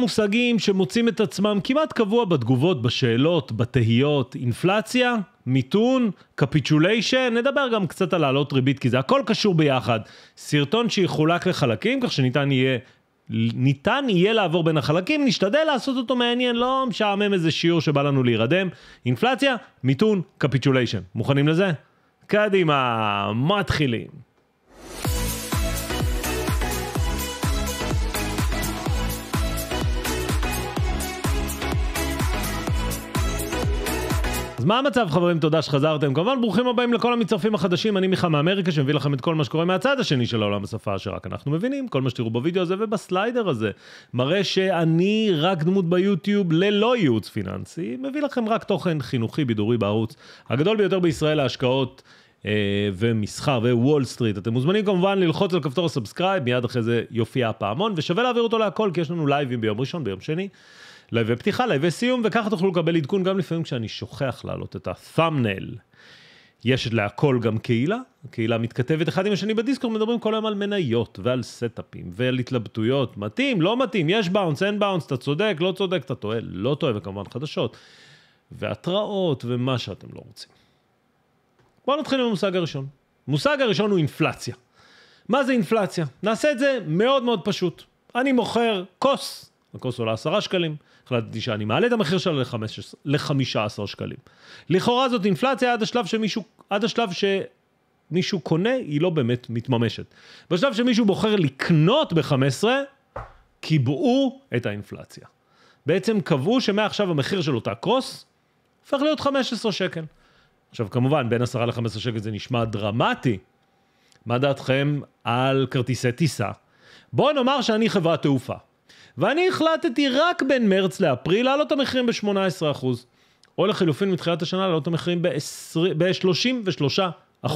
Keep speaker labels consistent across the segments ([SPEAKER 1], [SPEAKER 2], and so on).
[SPEAKER 1] מושגים שמוצאים את עצמם כמעט קבוע בתגובות, בשאלות, בתהיות, אינפלציה, מיתון, קפיצ'וליישן, נדבר גם קצת על העלות ריבית כי זה הכל קשור ביחד. סרטון שיחולק לחלקים כך שניתן יהיה ניתן יהיה לעבור בין החלקים, נשתדל לעשות אותו מעניין, לא משעמם איזה שיעור שבא לנו להירדם. אינפלציה, מיתון, קפיצ'וליישן. מוכנים לזה? קדימה, מתחילים. אז מה המצב חברים, תודה שחזרתם. כמובן, ברוכים הבאים לכל המצטרפים החדשים, אני מיכה מאמריקה, שמביא לכם את כל מה שקורה מהצד השני של העולם השפה שרק אנחנו מבינים, כל מה שתראו בווידאו הזה ובסליידר הזה, מראה שאני רק דמות ביוטיוב ללא ייעוץ פיננסי, מביא לכם רק תוכן חינוכי בידורי בערוץ הגדול ביותר בישראל להשקעות. אה, ומסחר ווול סטריט. אתם מוזמנים כמובן ללחוץ על כפתור הסאבסקרייב, מיד אחרי זה יופיע הפעמון, ושווה להעביר אותו להכל, כי יש לנו לייבים ביום ראשון, ביום שני. לייבי פתיחה, לייבי סיום, וככה תוכלו לקבל עדכון גם לפעמים כשאני שוכח להעלות את ה-thumbnail. יש להכל גם קהילה, קהילה מתכתבת אחד עם השני בדיסקורד, מדברים כל היום על מניות ועל סטאפים ועל התלבטויות, מתאים, לא מתאים, יש באונס, אין באונס, אתה צודק, לא צודק, אתה טועה, לא טועה, וכמובן חדשות, והתראות ומה שאתם לא רוצים. בואו נתחיל עם המושג הראשון. המושג הראשון הוא אינפלציה. מה זה אינפלציה? נעשה את זה מאוד מאוד פשוט. אני מוכר כוס הכוס עולה 10 שקלים, החלטתי שאני מעלה את המחיר שלה ל-15 שקלים. לכאורה זאת אינפלציה עד השלב שמישהו, עד השלב ש... מישהו קונה, היא לא באמת מתממשת. בשלב שמישהו בוחר לקנות ב-15, קיבעו את האינפלציה. בעצם קבעו שמעכשיו המחיר של אותה כוס הופך להיות 15 שקל. עכשיו כמובן, בין 10 ל-15 שקל זה נשמע דרמטי. מה דעתכם על כרטיסי טיסה? בואו נאמר שאני חברת תעופה. ואני החלטתי רק בין מרץ לאפריל להעלות את המחירים ב-18%. או לחילופין מתחילת השנה להעלות את המחירים ב-33%.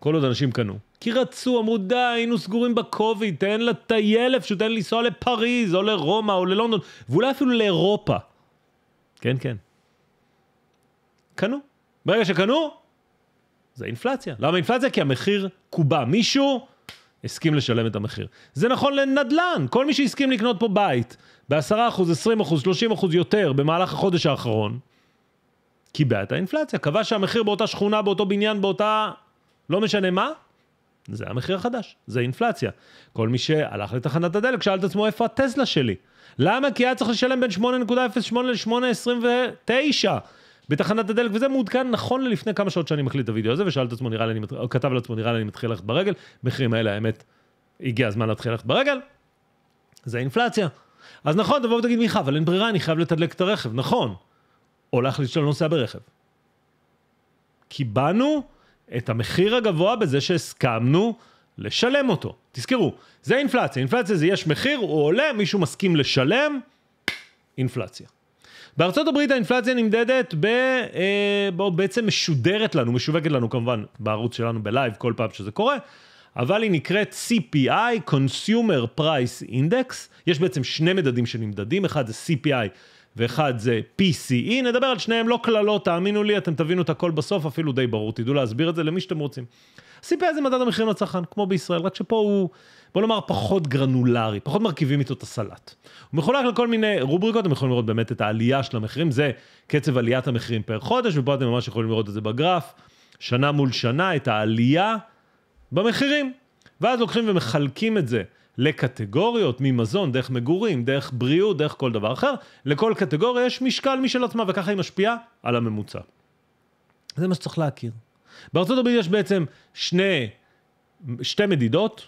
[SPEAKER 1] כל עוד אנשים קנו. כי רצו, אמרו די, היינו סגורים בקוביד, תן לטייל פשוט, תן לנסוע לפריז, או לרומא, או ללונדון, ואולי אפילו לאירופה. כן, כן. קנו. ברגע שקנו, זה אינפלציה. למה אינפלציה? כי המחיר קובע. מישהו הסכים לשלם את המחיר. זה נכון לנדל"ן, כל מי שהסכים לקנות פה בית ב-10%, 20%, 30% יותר במהלך החודש האחרון, קיבע את האינפלציה, קבע שהמחיר באותה שכונה, באותו בניין, באותה... לא משנה מה, זה המחיר החדש, זה אינפלציה. כל מי שהלך לתחנת הדלק שאל את עצמו איפה הטסלה שלי. למה? כי היה צריך לשלם בין 8.08 ל-8.29. בתחנת הדלק, וזה מעודכן נכון ללפני כמה שעות שאני מחליט את הוידאו הזה, ושאל את עצמו, נראה לי, אני, או כתב לעצמו, נראה לי אני מתחיל ללכת ברגל, מחירים האלה, האמת, הגיע הזמן להתחיל ללכת ברגל, זה אינפלציה. אז נכון, תבוא ותגיד, מיכה, אבל אין ברירה, אני חייב לתדלק את הרכב, נכון. או להחליט שאתה לא נוסע ברכב. קיבלנו את המחיר הגבוה בזה שהסכמנו לשלם אותו. תזכרו, זה אינפלציה. אינפלציה זה יש מחיר, הוא עולה, מישהו מסכים לשלם, אינפלציה. בארצות הברית האינפלציה נמדדת ב... אה, בו בעצם משודרת לנו, משווקת לנו כמובן בערוץ שלנו בלייב כל פעם שזה קורה, אבל היא נקראת CPI, Consumer Price Index, יש בעצם שני מדדים שנמדדים, אחד זה CPI ואחד זה PCE, נדבר על שניהם, לא קללות, תאמינו לי, אתם תבינו את הכל בסוף, אפילו די ברור, תדעו להסביר את זה למי שאתם רוצים. CPI זה מדד המחירים לצרכן, כמו בישראל, רק שפה הוא... בוא נאמר פחות גרנולרי, פחות מרכיבים איתו את הסלט. הוא מחולק לכל מיני רובריקות, אתם יכולים לראות באמת את העלייה של המחירים, זה קצב עליית המחירים פר חודש, ופה אתם ממש יכולים לראות את זה בגרף, שנה מול שנה, את העלייה במחירים. ואז לוקחים ומחלקים את זה לקטגוריות, ממזון, דרך מגורים, דרך בריאות, דרך כל דבר אחר, לכל קטגוריה יש משקל משל עצמה, וככה היא משפיעה על הממוצע. זה מה שצריך להכיר. בארצות הברית יש בעצם שני, שתי מדידות,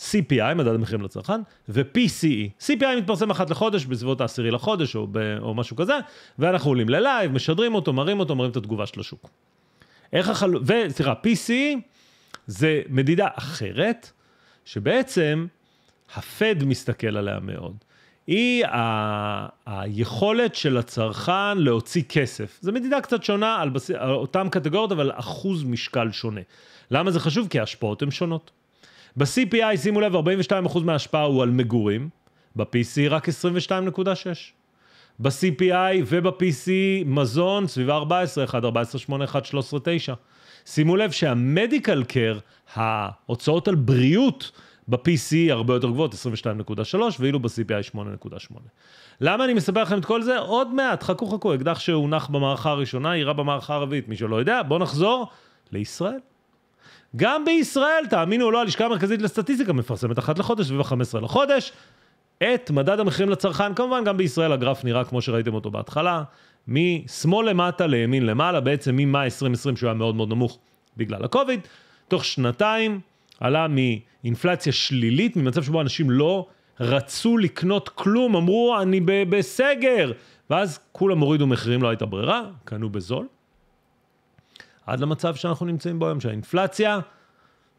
[SPEAKER 1] CPI, מדד המחירים לצרכן, ו-PCE. CPI מתפרסם אחת לחודש, בסביבות העשירי לחודש או, ב- או משהו כזה, ואנחנו עולים ללייב, משדרים אותו, מראים אותו, מראים את התגובה של השוק. איך החל... וסליחה, PCE זה מדידה אחרת, שבעצם הפד מסתכל עליה מאוד. היא ה- היכולת של הצרכן להוציא כסף. זו מדידה קצת שונה על, בס... על אותן קטגוריות, אבל אחוז משקל שונה. למה זה חשוב? כי ההשפעות הן שונות. ב-CPI, שימו לב, 42% מההשפעה הוא על מגורים, ב-PC רק 22.6. ב-CPI וב-PC מזון סביבה 14, 1, 14, 8, 1, 13, 9. שימו לב שהמדיקל קר, ההוצאות על בריאות ב-PC הרבה יותר גבוהות, 22.3, ואילו ב-CPI 8.8. למה אני מספר לכם את כל זה? עוד מעט, חכו חכו, אקדח שהונח במערכה הראשונה, יירה במערכה הרביעית. מי שלא יודע, בואו נחזור לישראל. גם בישראל, תאמינו או לא, הלשכה המרכזית לסטטיסטיקה מפרסמת אחת לחודש, סביב ה-15 לחודש, את מדד המחירים לצרכן. כמובן, גם בישראל הגרף נראה כמו שראיתם אותו בהתחלה, משמאל למטה לימין למעלה, בעצם ממאי 2020, שהוא היה מאוד מאוד נמוך בגלל הקוביד, תוך שנתיים עלה מאינפלציה שלילית, ממצב שבו אנשים לא רצו לקנות כלום, אמרו, אני בסגר. ואז כולם הורידו מחירים, לא הייתה ברירה, קנו בזול. עד למצב שאנחנו נמצאים בו היום, שהאינפלציה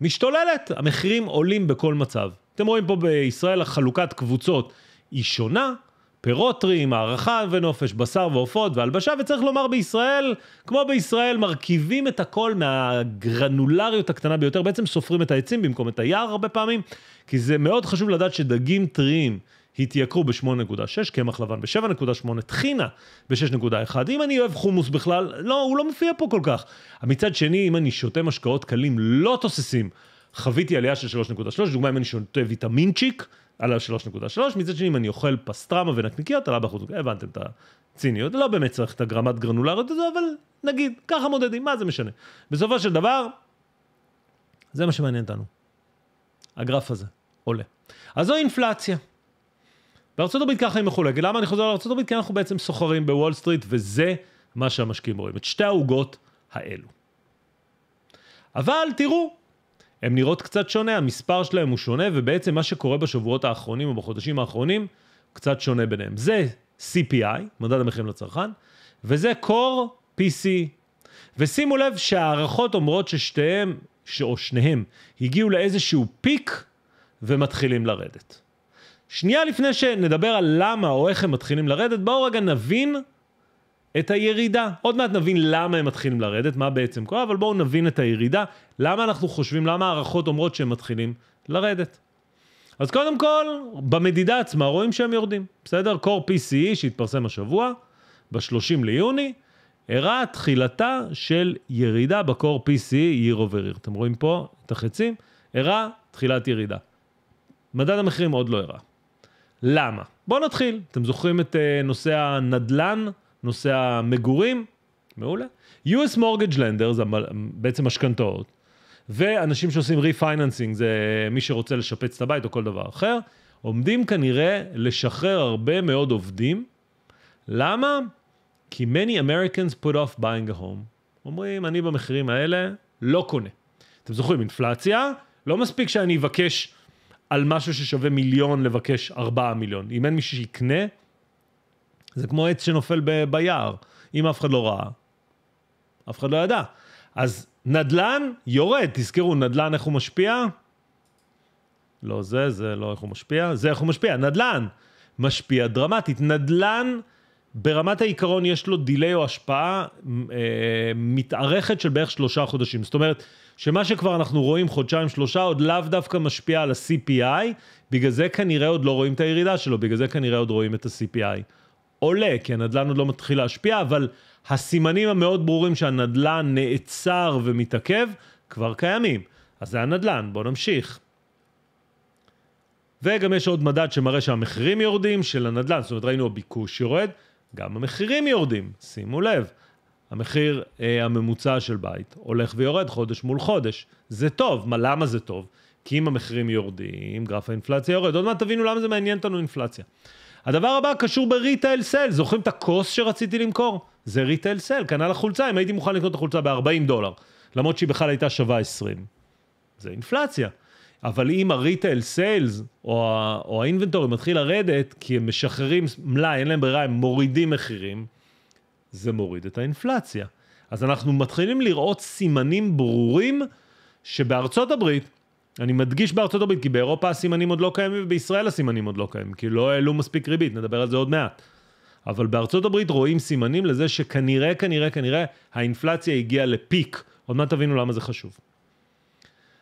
[SPEAKER 1] משתוללת, המחירים עולים בכל מצב. אתם רואים פה בישראל החלוקת קבוצות היא שונה, פירות טריים, הערכה ונופש, בשר ועופות והלבשה, וצריך לומר בישראל, כמו בישראל, מרכיבים את הכל מהגרנולריות הקטנה ביותר, בעצם סופרים את העצים במקום את היער הרבה פעמים, כי זה מאוד חשוב לדעת שדגים טריים התייקרו ב-8.6, קמח לבן ב-7.8, טחינה ב-6.1. אם אני אוהב חומוס בכלל, לא, הוא לא מופיע פה כל כך. מצד שני, אם אני שותה משקאות קלים לא תוססים, חוויתי עלייה של 3.3, דוגמה אם אני שותה ויטמינצ'יק, עלה 3.3, מצד שני אם אני אוכל פסטרמה ונקניקיות, עלה באחוז, הבנתם את הציניות, לא באמת צריך את הגרמת גרנולריות הזו, אבל נגיד, ככה מודדים, מה זה משנה? בסופו של דבר, זה מה שמעניין אותנו. הגרף הזה עולה. אז זו אינפלציה. בארצות הברית ככה היא מחולקת. למה אני חוזר לארצות הברית? כי אנחנו בעצם סוחרים בוול סטריט, וזה מה שהמשקיעים רואים, את שתי העוגות האלו. אבל תראו, הן נראות קצת שונה, המספר שלהן הוא שונה, ובעצם מה שקורה בשבועות האחרונים או בחודשים האחרונים, קצת שונה ביניהם. זה CPI, מדד המחירים לצרכן, וזה Core PC. ושימו לב שההערכות אומרות ששתיהם, או שניהם, הגיעו לאיזשהו פיק ומתחילים לרדת. שנייה לפני שנדבר על למה או איך הם מתחילים לרדת, בואו רגע נבין את הירידה. עוד מעט נבין למה הם מתחילים לרדת, מה בעצם קורה, אבל בואו נבין את הירידה, למה אנחנו חושבים, למה הערכות אומרות שהם מתחילים לרדת. אז קודם כל, במדידה עצמה רואים שהם יורדים, בסדר? core PCE שהתפרסם השבוע, ב-30 ליוני, הראה תחילתה של ירידה בקור PCE year over year. אתם רואים פה את החצים? הראה תחילת ירידה. מדד המחירים עוד לא הראה. למה? בואו נתחיל. אתם זוכרים את uh, נושא הנדל"ן, נושא המגורים? מעולה. US Mortgage Lender, זה בעצם משכנתאות, ואנשים שעושים ריפייננסינג, זה מי שרוצה לשפץ את הבית או כל דבר אחר, עומדים כנראה לשחרר הרבה מאוד עובדים. למה? כי many Americans put off buying a home. אומרים, אני במחירים האלה לא קונה. אתם זוכרים, אינפלציה, לא מספיק שאני אבקש על משהו ששווה מיליון לבקש ארבעה מיליון. אם אין מישהו שיקנה, זה כמו עץ שנופל ב- ביער, אם אף אחד לא ראה. אף אחד לא ידע. אז נדל"ן יורד, תזכרו, נדל"ן איך הוא משפיע? לא זה, זה לא איך הוא משפיע, זה איך הוא משפיע, נדל"ן. משפיע דרמטית. נדל"ן, ברמת העיקרון יש לו דיליי או השפעה אה, מתארכת של בערך שלושה חודשים. זאת אומרת, שמה שכבר אנחנו רואים חודשיים שלושה עוד לאו דווקא משפיע על ה-CPI, בגלל זה כנראה עוד לא רואים את הירידה שלו, בגלל זה כנראה עוד רואים את ה-CPI. עולה, כי הנדלן עוד לא מתחיל להשפיע, אבל הסימנים המאוד ברורים שהנדלן נעצר ומתעכב כבר קיימים. אז זה הנדלן, בואו נמשיך. וגם יש עוד מדד שמראה שהמחירים יורדים של הנדל"ן, זאת אומרת ראינו הביקוש יורד, גם המחירים יורדים, שימו לב. המחיר אה, הממוצע של בית הולך ויורד חודש מול חודש. זה טוב, מה, למה זה טוב? כי אם המחירים יורדים, גרף האינפלציה יורד. עוד מעט תבינו למה זה מעניין אותנו אינפלציה. הדבר הבא קשור בריטייל סל, זוכרים את הכוס שרציתי למכור? זה ריטייל סל, כנ"ל החולצה, אם הייתי מוכן לקנות את החולצה ב-40 דולר, למרות שהיא בכלל הייתה שווה 20. זה אינפלציה. אבל אם הריטייל סיילס או, או האינבנטורי מתחיל לרדת, כי הם משחררים מלאי, אין להם ברירה, הם מורידים מחירים, זה מוריד את האינפלציה. אז אנחנו מתחילים לראות סימנים ברורים שבארצות הברית, אני מדגיש בארצות הברית, כי באירופה הסימנים עוד לא קיימים ובישראל הסימנים עוד לא קיימים, כי לא העלו מספיק ריבית, נדבר על זה עוד מעט. אבל בארצות הברית רואים סימנים לזה שכנראה, כנראה, כנראה האינפלציה הגיעה לפיק. עוד מעט תבינו למה זה חשוב.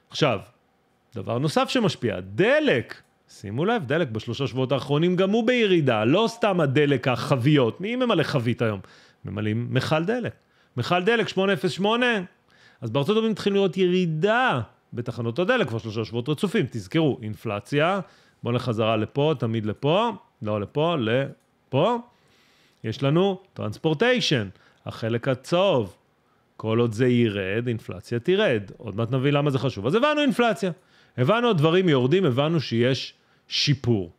[SPEAKER 1] עכשיו, דבר נוסף שמשפיע, דלק. שימו לב, דלק בשלושה שבועות האחרונים גם הוא בירידה, לא סתם הדלק החביות, מי ממלא חבית היום? ממלאים מכל דלק. מכל דלק 808. אז בארצות הברית מתחילים לראות ירידה בתחנות הדלק כבר שלושה שבועות רצופים. תזכרו, אינפלציה, בואו נלך לפה, תמיד לפה, לא לפה, לפה. יש לנו טרנספורטיישן, החלק הצהוב. כל עוד זה ירד, אינפלציה תרד. עוד מעט נביא למה זה חשוב. אז הבנו אינפלציה. הבנו דברים יורדים, הבנו שיש שיפור.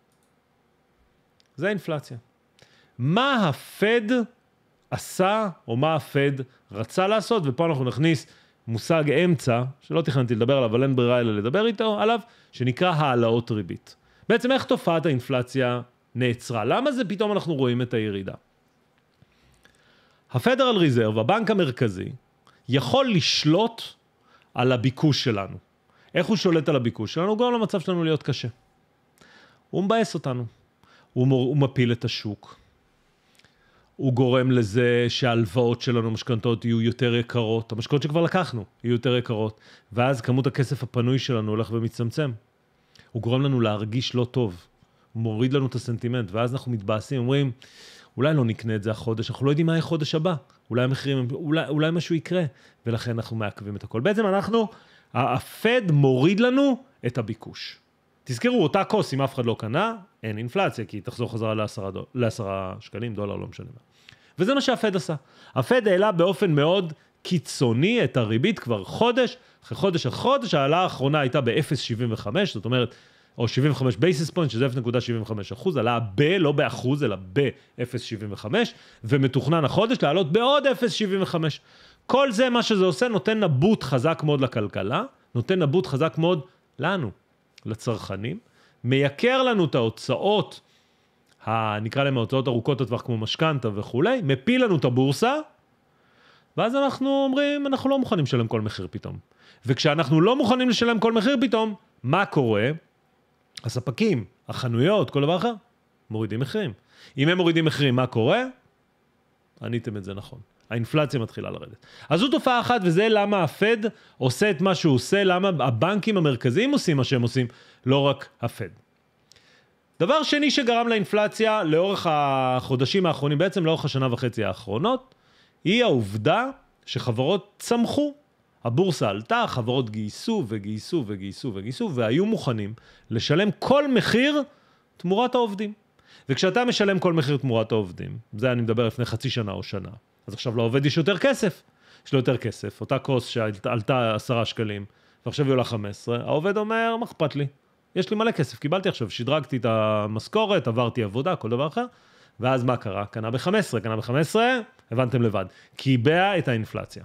[SPEAKER 1] זה אינפלציה. מה הפד עשה או מה הפד רצה לעשות, ופה אנחנו נכניס מושג אמצע, שלא תכננתי לדבר עליו, אבל אין ברירה אלא לדבר איתו עליו, שנקרא העלאות ריבית. בעצם איך תופעת האינפלציה נעצרה? למה זה פתאום אנחנו רואים את הירידה? הפדרל ריזרב, הבנק המרכזי, יכול לשלוט על הביקוש שלנו. איך הוא שולט על הביקוש שלנו? הוא גורם למצב שלנו להיות קשה. הוא מבאס אותנו. הוא, מור, הוא מפיל את השוק. הוא גורם לזה שההלוואות שלנו, המשכנתאות, יהיו יותר יקרות. המשכנתאות שכבר לקחנו יהיו יותר יקרות. ואז כמות הכסף הפנוי שלנו הולך ומצטמצם. הוא גורם לנו להרגיש לא טוב. הוא מוריד לנו את הסנטימנט, ואז אנחנו מתבאסים, אומרים, אולי לא נקנה את זה החודש, אנחנו לא יודעים מה יהיה חודש הבא. אולי המחירים, אולי, אולי משהו יקרה. ולכן אנחנו מעכבים את הכל. בעצם אנחנו, הפד מוריד לנו את הביקוש. תזכרו, אותה כוס, אם אף אחד לא קנה, אין אינפלציה, כי היא תחזור חזרה לעשרה, דול, לעשרה שקלים, דולר, לא משנה מה. וזה מה שהפד עשה. הפד העלה באופן מאוד קיצוני את הריבית כבר חודש, אחרי חודש אחרי חודש, העלה האחרונה הייתה ב-0.75, זאת אומרת, או 75 בייסיס פוינט, שזה 0.75 אחוז, עלה ב, לא באחוז, אלא ב-0.75, ומתוכנן החודש לעלות בעוד 0.75. כל זה, מה שזה עושה, נותן נבוט חזק מאוד לכלכלה, נותן נבוט חזק מאוד לנו, לצרכנים, מייקר לנו את ההוצאות נקרא להם ההוצאות ארוכות הטווח כמו משכנתה וכולי, מפיל לנו את הבורסה, ואז אנחנו אומרים, אנחנו לא מוכנים לשלם כל מחיר פתאום. וכשאנחנו לא מוכנים לשלם כל מחיר פתאום, מה קורה? הספקים, החנויות, כל דבר אחר, מורידים מחירים. אם הם מורידים מחירים, מה קורה? עניתם את זה נכון. האינפלציה מתחילה לרדת. אז זו תופעה אחת, וזה למה הפד עושה את מה שהוא עושה, למה הבנקים המרכזיים עושים מה שהם עושים, לא רק הפד. דבר שני שגרם לאינפלציה לאורך החודשים האחרונים, בעצם לאורך השנה וחצי האחרונות, היא העובדה שחברות צמחו. הבורסה עלתה, חברות גייסו וגייסו וגייסו וגייסו, והיו מוכנים לשלם כל מחיר תמורת העובדים. וכשאתה משלם כל מחיר תמורת העובדים, זה אני מדבר לפני חצי שנה או שנה, אז עכשיו לעובד יש יותר כסף. יש לו יותר כסף, אותה כוס שעלתה עשרה שקלים, ועכשיו היא עולה חמש עשרה, העובד אומר, מה אכפת לי? יש לי מלא כסף, קיבלתי עכשיו, שדרגתי את המשכורת, עברתי עבודה, כל דבר אחר. ואז מה קרה? קנה ב-15, קנה ב-15, הבנתם לבד. קיבע את האינפלציה.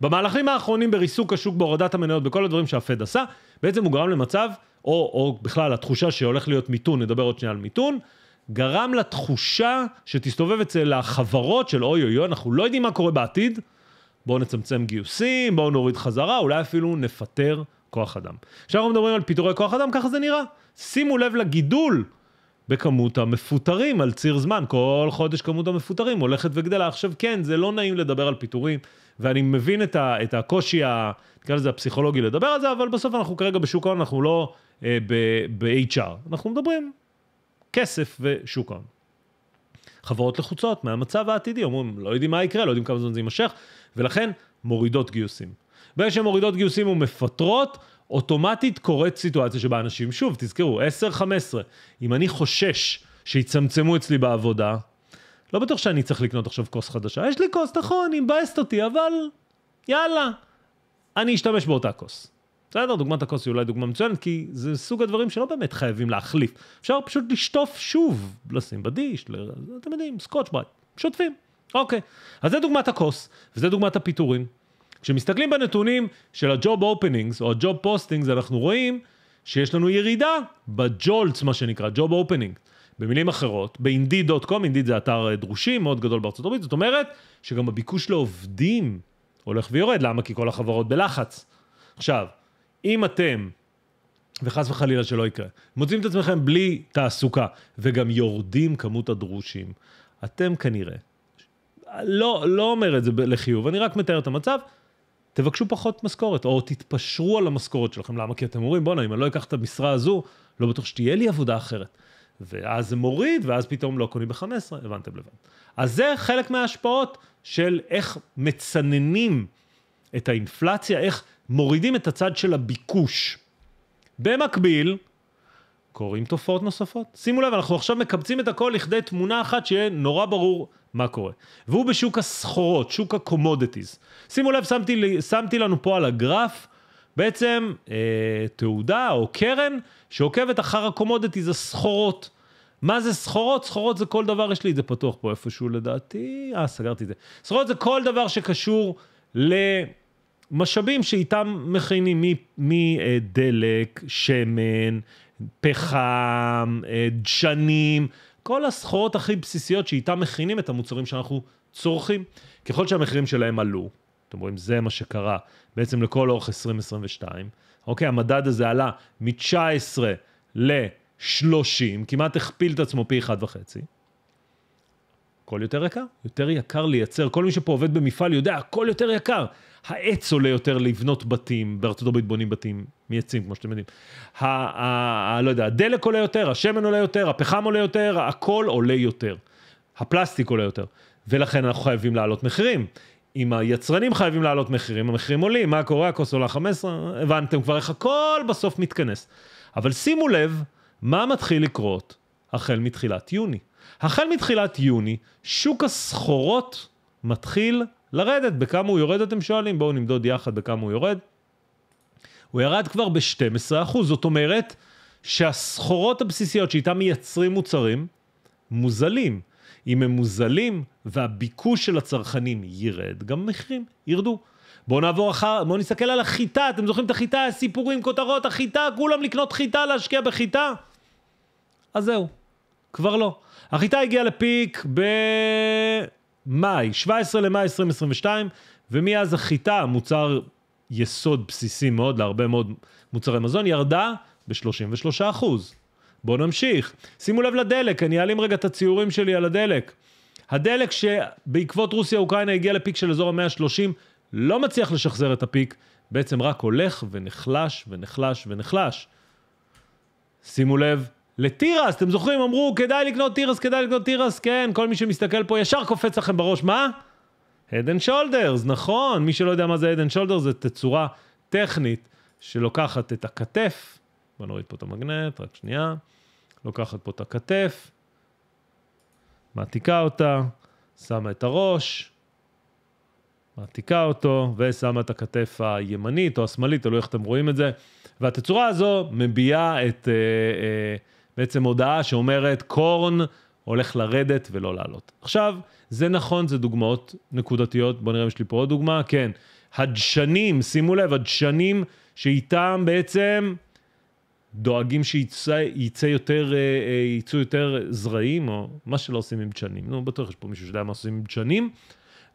[SPEAKER 1] במהלכים האחרונים בריסוק השוק, בהורדת המניות, בכל הדברים שהפד עשה, בעצם הוא גרם למצב, או, או בכלל התחושה שהולך להיות מיתון, נדבר עוד שנייה על מיתון, גרם לתחושה שתסתובב אצל החברות של אוי אוי אוי, אנחנו לא יודעים מה קורה בעתיד, בואו נצמצם גיוסים, בואו נוריד חזרה, אולי אפילו נפטר כוח אדם. כשאנחנו מדברים על פיטורי כוח אדם, ככה זה נראה. שימו לב לגידול בכמות המפוטרים על ציר זמן. כל חודש כמות המפוטרים הולכת וגדלה. עכשיו, כן, זה לא נעים לדבר על פיטורים, ואני מבין את, ה, את הקושי, נקרא לזה הפסיכולוגי לדבר על זה, אבל בסוף אנחנו כרגע בשוק ההון, אנחנו לא אה, ב-HR. אנחנו מדברים כסף ושוק ההון. חברות לחוצות מהמצב העתידי, אומרים, לא יודעים מה יקרה, לא יודעים כמה זמן זה יימשך, ולכן מורידות גיוסים. ברגע שהן מורידות גיוסים ומפטרות, אוטומטית קורית סיטואציה שבה אנשים, שוב, תזכרו, 10-15, אם אני חושש שיצמצמו אצלי בעבודה, לא בטוח שאני צריך לקנות עכשיו כוס חדשה. יש לי כוס, נכון, היא מבאסת אותי, אבל יאללה, אני אשתמש באותה כוס. בסדר, דוגמת הכוס היא אולי דוגמה מצוינת, כי זה סוג הדברים שלא באמת חייבים להחליף. אפשר פשוט לשטוף שוב, לשים בדיש, ל... אתם יודעים, סקוטש ברייט, שוטפים. אוקיי, אז זה דוגמת הכוס, וזה דוגמת הפיטורים. כשמסתכלים בנתונים של ה-job openings או ה-job postings, אנחנו רואים שיש לנו ירידה ב-jolts, מה שנקרא, job opening. במילים אחרות, ב-indeed.com, indeed זה אתר אה, דרושים מאוד גדול בארצות הברית, זאת אומרת שגם הביקוש לעובדים הולך ויורד, למה? כי כל החברות בלחץ. עכשיו, אם אתם, וחס וחלילה שלא יקרה, מוצאים את עצמכם בלי תעסוקה, וגם יורדים כמות הדרושים, אתם כנראה, לא, לא אומר את זה לחיוב, אני רק מתאר את המצב, תבקשו פחות משכורת, או תתפשרו על המשכורת שלכם. למה? כי אתם אומרים, בואנה, אם אני לא אקח את המשרה הזו, לא בטוח שתהיה לי עבודה אחרת. ואז זה מוריד, ואז פתאום לא קונים ב-15, הבנתם לבד. אז זה חלק מההשפעות של איך מצננים את האינפלציה, איך מורידים את הצד של הביקוש. במקביל, קורים תופעות נוספות. שימו לב, אנחנו עכשיו מקבצים את הכל לכדי תמונה אחת שיהיה נורא ברור מה קורה. והוא בשוק הסחורות, שוק הקומודטיז. שימו לב, שמתי, שמתי לנו פה על הגרף בעצם אה, תעודה או קרן שעוקבת אחר הקומודטיז, הסחורות. מה זה סחורות? סחורות זה כל דבר, יש לי את זה פתוח פה איפשהו לדעתי, אה, סגרתי את זה. סחורות זה כל דבר שקשור למשאבים שאיתם מכינים מדלק, אה, שמן, פחם, אה, דשנים, כל הסחורות הכי בסיסיות שאיתן מכינים את המוצרים שאנחנו צורכים. ככל שהמחירים שלהם עלו, אתם רואים, זה מה שקרה בעצם לכל אורך 2022, אוקיי, המדד הזה עלה מ-19 ל-30, כמעט הכפיל את עצמו פי 1.5. הכל יותר יקר, יותר יקר לייצר, כל מי שפה עובד במפעל יודע, הכל יותר יקר. העץ עולה יותר לבנות בתים, בארצות הברית בונים בתים מייצים, כמו שאתם יודעים. ה, ה, ה, לא יודע, הדלק עולה יותר, השמן עולה יותר, הפחם עולה יותר, הכל עולה יותר. הפלסטיק עולה יותר. ולכן אנחנו חייבים להעלות מחירים. אם היצרנים חייבים להעלות מחירים, המחירים עולים, מה קורה, הכוס עולה 15, הבנתם כבר איך הכל בסוף מתכנס. אבל שימו לב מה מתחיל לקרות החל מתחילת יוני. החל מתחילת יוני, שוק הסחורות מתחיל לרדת, בכמה הוא יורד אתם שואלים? בואו נמדוד יחד בכמה הוא יורד. הוא ירד כבר ב-12%, זאת אומרת שהסחורות הבסיסיות שאיתן מייצרים מוצרים, מוזלים. אם הם מוזלים והביקוש של הצרכנים ירד, גם המחירים ירדו. בואו נעבור אחר, בואו נסתכל על החיטה, אתם זוכרים את החיטה, הסיפורים, כותרות, החיטה, כולם לקנות חיטה, להשקיע בחיטה? אז זהו, כבר לא. החיטה הגיעה לפיק ב... מאי, 17 למאי 2022, ומאז החיטה, מוצר יסוד בסיסי מאוד להרבה מאוד מוצרי מזון, ירדה ב-33 בואו נמשיך. שימו לב לדלק, אני אעלים רגע את הציורים שלי על הדלק. הדלק שבעקבות רוסיה-אוקראינה הגיע לפיק של אזור המאה ה-30, לא מצליח לשחזר את הפיק, בעצם רק הולך ונחלש ונחלש ונחלש. שימו לב לתירס, אתם זוכרים, אמרו, כדאי לקנות תירס, כדאי לקנות תירס, כן, כל מי שמסתכל פה ישר קופץ לכם בראש, מה? Head and Shoulders, נכון, מי שלא יודע מה זה Head and Shoulders, זה תצורה טכנית שלוקחת את הכתף, בוא נוריד פה את המגנט, רק שנייה, לוקחת פה את הכתף, מעתיקה אותה, שמה את הראש, מעתיקה אותו ושמה את הכתף הימנית או השמאלית, תלוי איך אתם רואים את זה. והתצורה הזו מביעה את אה, אה, בעצם הודעה שאומרת קורן הולך לרדת ולא לעלות. עכשיו, זה נכון, זה דוגמאות נקודתיות, בואו נראה אם יש לי פה עוד דוגמה, כן. הדשנים, שימו לב, הדשנים שאיתם בעצם דואגים שיצא יותר, אה, אה, יצאו יותר זרעים, או מה שלא עושים עם דשנים. נו, בטוח יש פה מישהו שיודע מה עושים עם דשנים,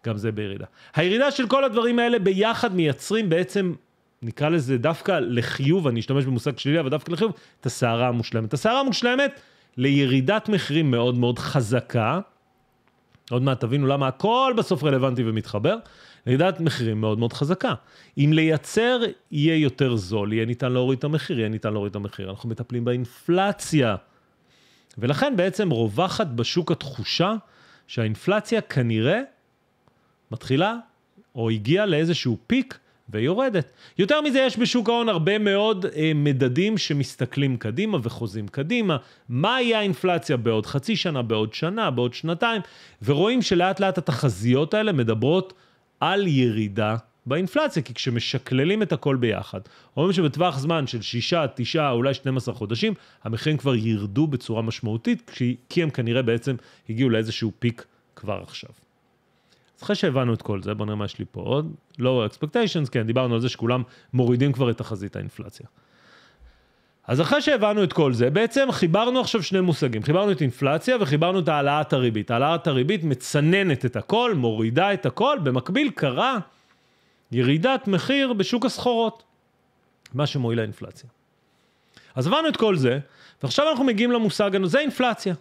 [SPEAKER 1] גם זה בירידה. הירידה של כל הדברים האלה ביחד מייצרים בעצם נקרא לזה דווקא לחיוב, אני אשתמש במושג שלילי, אבל דווקא לחיוב, את הסערה המושלמת. הסערה המושלמת לירידת מחירים מאוד מאוד חזקה. עוד מעט תבינו למה הכל בסוף רלוונטי ומתחבר. לירידת מחירים מאוד מאוד חזקה. אם לייצר יהיה יותר זול, יהיה ניתן להוריד את המחיר, יהיה ניתן להוריד את המחיר. אנחנו מטפלים באינפלציה. ולכן בעצם רווחת בשוק התחושה שהאינפלציה כנראה מתחילה או הגיעה לאיזשהו פיק ויורדת. יותר מזה, יש בשוק ההון הרבה מאוד אה, מדדים שמסתכלים קדימה וחוזים קדימה. מה יהיה האינפלציה בעוד חצי שנה, בעוד שנה, בעוד שנתיים, ורואים שלאט לאט התחזיות האלה מדברות על ירידה באינפלציה, כי כשמשקללים את הכל ביחד, אומרים שבטווח זמן של 6, 9, אולי 12 חודשים, המחירים כבר ירדו בצורה משמעותית, כי הם כנראה בעצם הגיעו לאיזשהו פיק כבר עכשיו. אז אחרי שהבנו את כל זה, בוא נראה מה יש לי פה עוד. lower expectations, כן, דיברנו על זה שכולם מורידים כבר את תחזית האינפלציה. אז אחרי שהבנו את כל זה, בעצם חיברנו עכשיו שני מושגים. חיברנו את אינפלציה וחיברנו את העלאת הריבית. העלאת הריבית מצננת את הכל, מורידה את הכל, במקביל קרה ירידת מחיר בשוק הסחורות, מה שמועיל לאינפלציה. אז הבנו את כל זה, ועכשיו אנחנו מגיעים למושג, זה אינפלציה.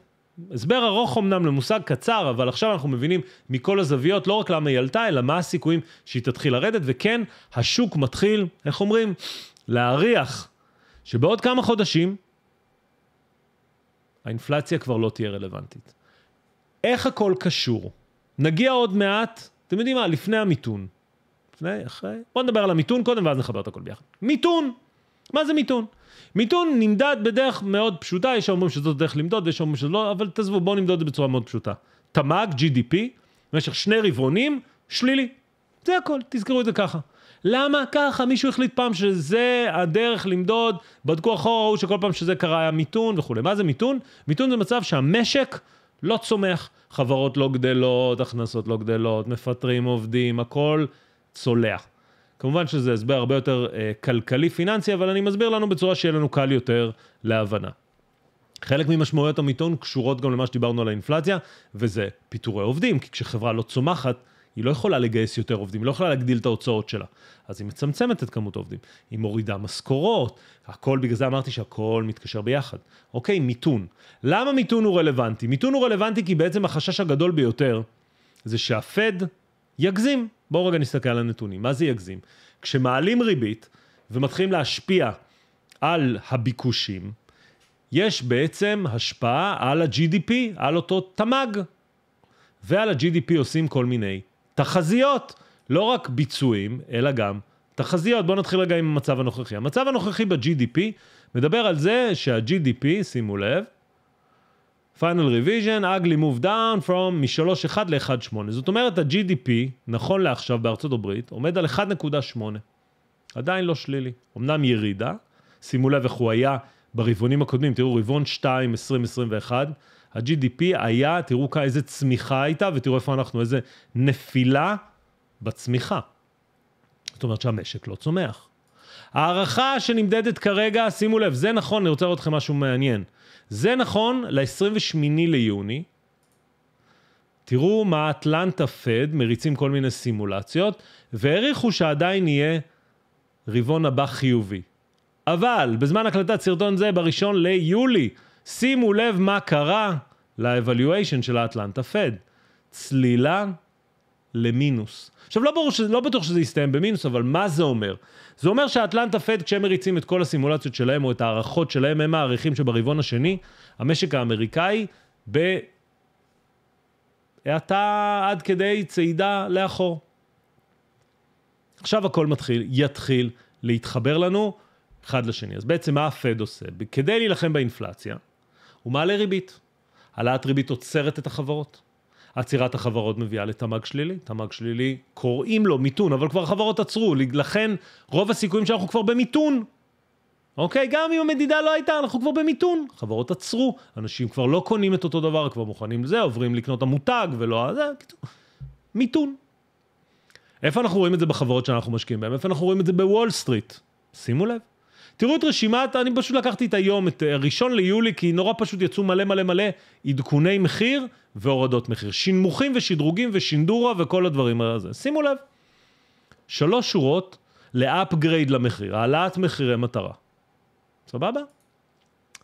[SPEAKER 1] הסבר ארוך אמנם למושג קצר, אבל עכשיו אנחנו מבינים מכל הזוויות לא רק למה היא עלתה, אלא מה הסיכויים שהיא תתחיל לרדת, וכן, השוק מתחיל, איך אומרים? להריח שבעוד כמה חודשים האינפלציה כבר לא תהיה רלוונטית. איך הכל קשור? נגיע עוד מעט, אתם יודעים מה, לפני המיתון. לפני, אחרי, בואו נדבר על המיתון קודם ואז נחבר את הכל ביחד. מיתון! מה זה מיתון? מיתון נמדד בדרך מאוד פשוטה, יש שאומרים שזאת דרך למדוד ויש שאומרים שזה לא, אבל תעזבו, בואו נמדוד את זה בצורה מאוד פשוטה. תמ"ג, GDP, במשך שני רבעונים, שלילי. זה הכל, תזכרו את זה ככה. למה ככה? מישהו החליט פעם שזה הדרך למדוד, בדקו אחורה, ראו שכל פעם שזה קרה היה מיתון וכולי. מה זה מיתון? מיתון זה מצב שהמשק לא צומח, חברות לא גדלות, הכנסות לא גדלות, מפטרים עובדים, הכל צולח. כמובן שזה הסבר הרבה יותר אה, כלכלי-פיננסי, אבל אני מסביר לנו בצורה שיהיה לנו קל יותר להבנה. חלק ממשמעויות המיתון קשורות גם למה שדיברנו על האינפלציה, וזה פיטורי עובדים, כי כשחברה לא צומחת, היא לא יכולה לגייס יותר עובדים, היא לא יכולה להגדיל את ההוצאות שלה. אז היא מצמצמת את כמות העובדים, היא מורידה משכורות, הכל, בגלל זה אמרתי שהכל מתקשר ביחד. אוקיי, מיתון. למה מיתון הוא רלוונטי? מיתון הוא רלוונטי כי בעצם החשש הגדול ביותר זה שהפד יגזים. בואו רגע נסתכל על הנתונים. מה זה יגזים? כשמעלים ריבית ומתחילים להשפיע על הביקושים, יש בעצם השפעה על ה-GDP, על אותו תמ"ג. ועל ה-GDP עושים כל מיני תחזיות, לא רק ביצועים, אלא גם תחזיות. בואו נתחיל רגע עם המצב הנוכחי. המצב הנוכחי ב-GDP מדבר על זה שה-GDP, שימו לב, final revision, ugly move down from מ-3.1 ל-1.8. זאת אומרת, ה-GDP, נכון לעכשיו בארצות הברית, עומד על 1.8. עדיין לא שלילי. אמנם ירידה, שימו לב איך הוא היה ברבעונים הקודמים, תראו, רבעון 2, 2021, ה-GDP היה, תראו כאן איזה צמיחה הייתה, ותראו איפה אנחנו, איזה נפילה בצמיחה. זאת אומרת שהמשק לא צומח. ההערכה שנמדדת כרגע, שימו לב, זה נכון, אני רוצה לראות לכם משהו מעניין. זה נכון ל-28 ליוני. תראו מה אטלנטה פד, מריצים כל מיני סימולציות, והעריכו שעדיין יהיה רבעון הבא חיובי. אבל בזמן הקלטת סרטון זה בראשון ליולי, שימו לב מה קרה ל-Evaluation של האטלנטה פד. צלילה למינוס. עכשיו, לא, ברור ש... לא בטוח שזה יסתיים במינוס, אבל מה זה אומר? זה אומר שהאטלנטה פד, כשהם מריצים את כל הסימולציות שלהם, או את ההערכות שלהם, הם מעריכים שברבעון השני, המשק האמריקאי בהאטה עד כדי צעידה לאחור. עכשיו הכל מתחיל, יתחיל להתחבר לנו אחד לשני. אז בעצם מה הפד עושה? כדי להילחם באינפלציה, הוא מעלה ריבית. העלאת ריבית עוצרת את החברות. עצירת החברות מביאה לתמ"ג שלילי. תמ"ג שלילי, קוראים לו מיתון, אבל כבר חברות עצרו, לכן רוב הסיכויים שאנחנו כבר במיתון. אוקיי? גם אם המדידה לא הייתה, אנחנו כבר במיתון. חברות עצרו, אנשים כבר לא קונים את אותו דבר, כבר מוכנים לזה, עוברים לקנות המותג ולא... זה, מיתון. איפה אנחנו רואים את זה בחברות שאנחנו משקיעים בהן? איפה אנחנו רואים את זה בוול סטריט? שימו לב. תראו את רשימת, אני פשוט לקחתי את היום, את אה, ראשון ליולי, כי נורא פשוט יצאו מלא מלא מלא עדכוני מחיר והורדות מחיר. שינמוכים ושדרוגים ושינדורה וכל הדברים הזה. שימו לב, שלוש שורות לאפגרייד למחיר, העלאת מחירי מטרה. סבבה?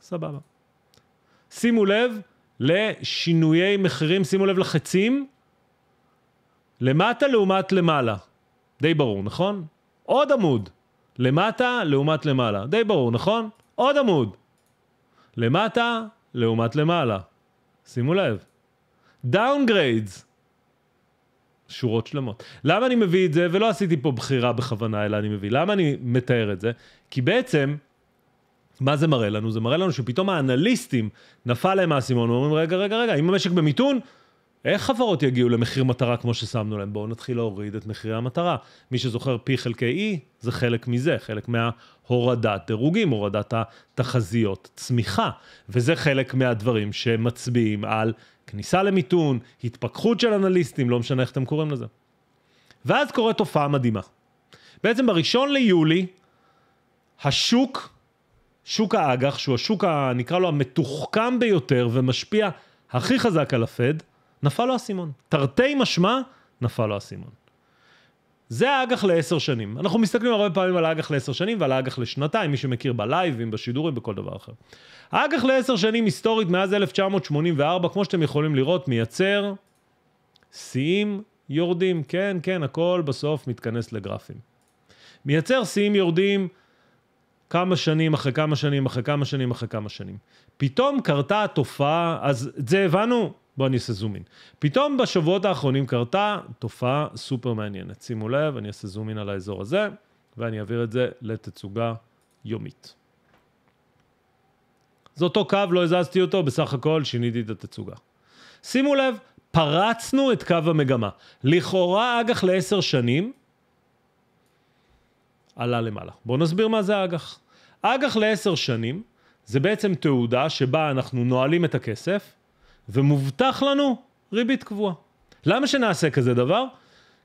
[SPEAKER 1] סבבה. שימו לב לשינויי מחירים, שימו לב לחצים, למטה לעומת למעלה. די ברור, נכון? עוד עמוד. למטה לעומת למעלה. די ברור, נכון? עוד עמוד. למטה לעומת למעלה. שימו לב. Downgrades. שורות שלמות. למה אני מביא את זה, ולא עשיתי פה בחירה בכוונה, אלא אני מביא, למה אני מתאר את זה? כי בעצם, מה זה מראה לנו? זה מראה לנו שפתאום האנליסטים נפל להם האסימון, ואומרים, רגע, רגע, רגע, אם המשק במיתון, איך חברות יגיעו למחיר מטרה כמו ששמנו להם? בואו נתחיל להוריד את מחירי המטרה. מי שזוכר P חלקי E, זה חלק מזה, חלק מההורדת דירוגים, הורדת התחזיות צמיחה. וזה חלק מהדברים שמצביעים על כניסה למיתון, התפכחות של אנליסטים, לא משנה איך אתם קוראים לזה. ואז קורית תופעה מדהימה. בעצם בראשון ליולי, השוק, שוק האג"ח, שהוא השוק, ה, נקרא לו, המתוחכם ביותר ומשפיע הכי חזק על הפד, נפל לו האסימון. תרתי משמע, נפל לו האסימון. זה האג"ח לעשר שנים. אנחנו מסתכלים הרבה פעמים על האג"ח לעשר שנים ועל האג"ח לשנתיים, מי שמכיר בלייבים, בשידורים, בכל דבר אחר. האג"ח לעשר שנים היסטורית מאז 1984, כמו שאתם יכולים לראות, מייצר שיאים יורדים. כן, כן, הכל בסוף מתכנס לגרפים. מייצר שיאים יורדים כמה שנים אחרי כמה שנים אחרי כמה שנים אחרי כמה שנים. פתאום קרתה התופעה, אז את זה הבנו, בואו אני אעשה זום אין. פתאום בשבועות האחרונים קרתה תופעה סופר מעניינת. שימו לב, אני אעשה זום אין על האזור הזה, ואני אעביר את זה לתצוגה יומית. זה אותו קו, לא הזזתי אותו, בסך הכל שיניתי את התצוגה. שימו לב, פרצנו את קו המגמה. לכאורה אג"ח לעשר שנים עלה למעלה. בואו נסביר מה זה אג"ח. אג"ח לעשר שנים זה בעצם תעודה שבה אנחנו נועלים את הכסף, ומובטח לנו ריבית קבועה. למה שנעשה כזה דבר?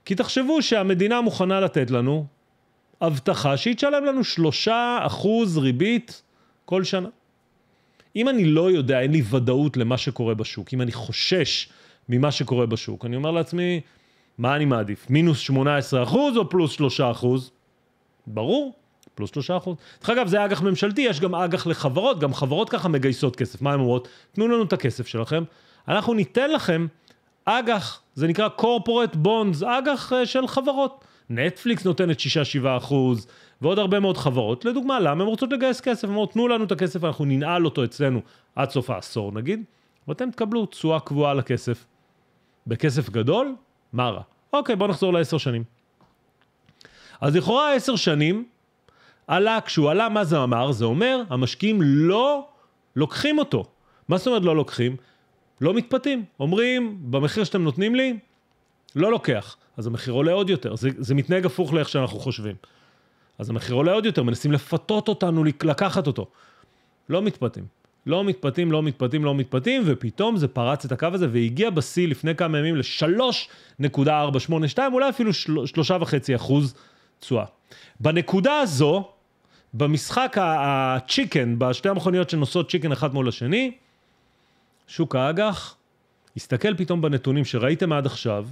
[SPEAKER 1] כי תחשבו שהמדינה מוכנה לתת לנו הבטחה שהיא תשלם לנו שלושה אחוז ריבית כל שנה. אם אני לא יודע, אין לי ודאות למה שקורה בשוק, אם אני חושש ממה שקורה בשוק, אני אומר לעצמי, מה אני מעדיף? מינוס 18% או פלוס 3%? ברור. פלוס שלושה אחוז. דרך אגב, זה אג"ח ממשלתי, יש גם אג"ח לחברות, גם חברות ככה מגייסות כסף. מה הן אומרות? תנו לנו את הכסף שלכם, אנחנו ניתן לכם אג"ח, זה נקרא corporate bonds, אג"ח אה, של חברות. נטפליקס נותנת 6-7 אחוז, ועוד הרבה מאוד חברות. לדוגמה, למה הן רוצות לגייס כסף? הן אומרות, תנו לנו את הכסף, אנחנו ננעל אותו אצלנו עד סוף העשור נגיד, ואתם תקבלו תשואה קבועה לכסף. בכסף גדול, מה רע? אוקיי, בואו נחזור לעשר שנים. אז לכאורה עשר שנים, עלה, כשהוא עלה, מה זה אמר? זה אומר, המשקיעים לא לוקחים אותו. מה זאת אומרת לא לוקחים? לא מתפתים. אומרים, במחיר שאתם נותנים לי, לא לוקח. אז המחיר עולה עוד יותר. זה, זה מתנהג הפוך לאיך שאנחנו חושבים. אז המחיר עולה עוד יותר, מנסים לפתות אותנו לקחת אותו. לא מתפתים. לא מתפתים, לא מתפתים, לא מתפתים, ופתאום זה פרץ את הקו הזה והגיע בשיא לפני כמה ימים ל-3.482, אולי אפילו 3.5 אחוז תשואה. בנקודה הזו, במשחק הצ'יקן, בשתי המכוניות שנוסעות צ'יקן אחת מול השני, שוק האג"ח הסתכל פתאום בנתונים שראיתם עד עכשיו,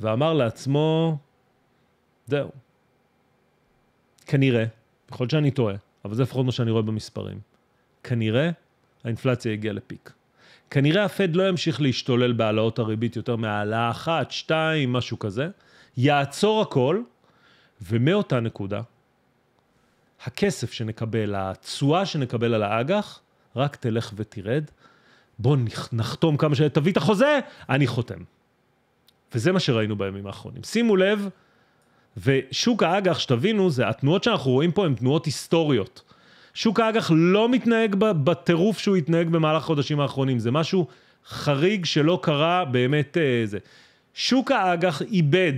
[SPEAKER 1] ואמר לעצמו, זהו. כנראה, יכול להיות שאני טועה, אבל זה לפחות מה שאני רואה במספרים. כנראה האינפלציה הגיעה לפיק. כנראה הפד לא ימשיך להשתולל בהעלאות הריבית יותר מהעלאה אחת, שתיים, משהו כזה. יעצור הכל, ומאותה נקודה, הכסף שנקבל, התשואה שנקבל על האג"ח, רק תלך ותרד. בוא נחתום כמה ש... תביא את החוזה, אני חותם. וזה מה שראינו בימים האחרונים. שימו לב, ושוק האג"ח, שתבינו, זה התנועות שאנחנו רואים פה הן תנועות היסטוריות. שוק האג"ח לא מתנהג בטירוף שהוא התנהג במהלך החודשים האחרונים, זה משהו חריג שלא קרה באמת איזה. אה, שוק האג"ח איבד,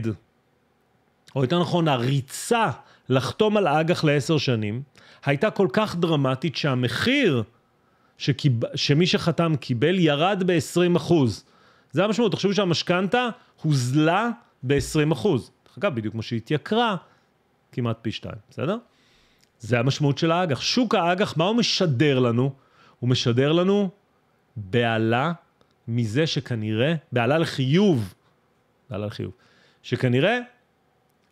[SPEAKER 1] או יותר נכון, הריצה לחתום על אג"ח לעשר שנים, הייתה כל כך דרמטית שהמחיר שקיב... שמי שחתם קיבל ירד ב-20%. זה המשמעות, תחשבו שהמשכנתה הוזלה ב-20%. אגב, בדיוק כמו שהיא התייקרה, כמעט פי שתיים, בסדר? זה המשמעות של האג"ח. שוק האג"ח, מה הוא משדר לנו? הוא משדר לנו בעלה מזה שכנראה, בעלה לחיוב, בעלה לחיוב, שכנראה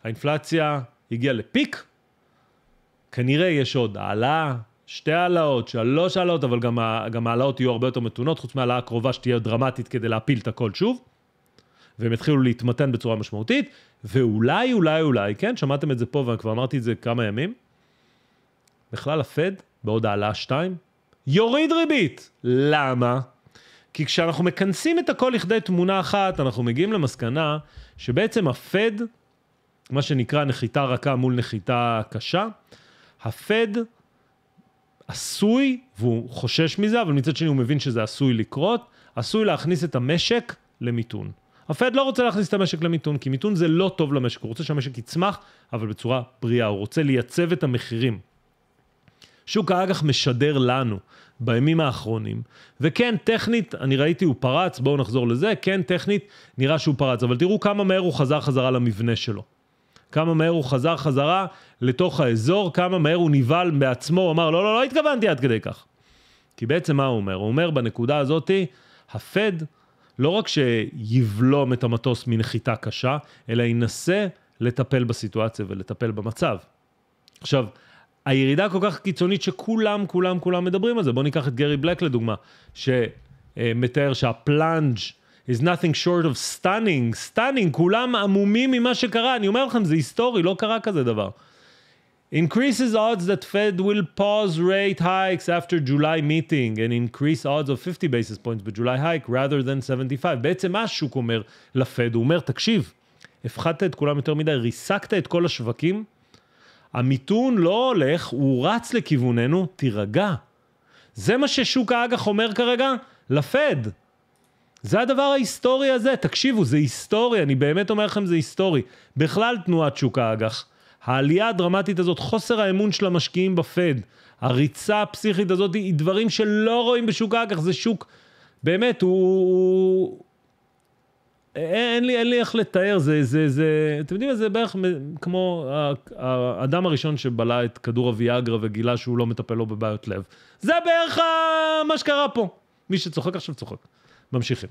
[SPEAKER 1] האינפלציה הגיע לפיק, כנראה יש עוד העלאה, שתי העלאות, שלוש העלאות, אבל גם, גם העלאות יהיו הרבה יותר מתונות, חוץ מהעלאה הקרובה שתהיה דרמטית כדי להפיל את הכל שוב. והם יתחילו להתמתן בצורה משמעותית, ואולי, אולי, אולי, כן, שמעתם את זה פה וכבר אמרתי את זה כמה ימים, בכלל הפד, בעוד העלאה שתיים, יוריד ריבית. למה? כי כשאנחנו מכנסים את הכל לכדי תמונה אחת, אנחנו מגיעים למסקנה שבעצם הפד מה שנקרא נחיתה רכה מול נחיתה קשה. הפד עשוי, והוא חושש מזה, אבל מצד שני הוא מבין שזה עשוי לקרות, עשוי להכניס את המשק למיתון. הפד לא רוצה להכניס את המשק למיתון, כי מיתון זה לא טוב למשק, הוא רוצה שהמשק יצמח, אבל בצורה בריאה, הוא רוצה לייצב את המחירים. שוק האג"ח משדר לנו בימים האחרונים, וכן טכנית, אני ראיתי הוא פרץ, בואו נחזור לזה, כן טכנית נראה שהוא פרץ, אבל תראו כמה מהר הוא חזר חזרה למבנה שלו. כמה מהר הוא חזר חזרה לתוך האזור, כמה מהר הוא נבהל בעצמו, הוא אמר, לא, לא, לא התכוונתי עד כדי כך. כי בעצם מה הוא אומר? הוא אומר, בנקודה הזאתי, הפד לא רק שיבלום את המטוס מנחיתה קשה, אלא ינסה לטפל בסיטואציה ולטפל במצב. עכשיו, הירידה כל כך קיצונית שכולם, כולם, כולם מדברים על זה. בואו ניקח את גרי בלק לדוגמה, שמתאר שהפלאנג' is nothing short of stunning, stunning, כולם עמומים ממה שקרה, אני אומר לכם, זה היסטורי, לא קרה כזה דבר. increases odds that Fed will pause rate hikes after July meeting and increase odds of 50 basis points ב-July hike rather than 75. בעצם מה השוק אומר לפד? הוא אומר, תקשיב, הפחדת את כולם יותר מדי, ריסקת את כל השווקים, המיתון לא הולך, הוא רץ לכיווננו, תירגע. זה מה ששוק האג"ח אומר כרגע לפד. זה הדבר ההיסטורי הזה, תקשיבו, זה היסטורי, אני באמת אומר לכם, זה היסטורי. בכלל תנועת שוק האג"ח. העלייה הדרמטית הזאת, חוסר האמון של המשקיעים בפד, הריצה הפסיכית הזאת, היא דברים שלא רואים בשוק האג"ח, זה שוק, באמת, הוא... אה, אין לי, אין לי איך לתאר, זה, זה, זה, אתם יודעים, זה בערך כמו האדם הראשון שבלע את כדור הוויאגרה וגילה שהוא לא מטפל לו בבעיות לב. זה בערך מה שקרה פה. מי שצוחק עכשיו צוחק. ממשיכים.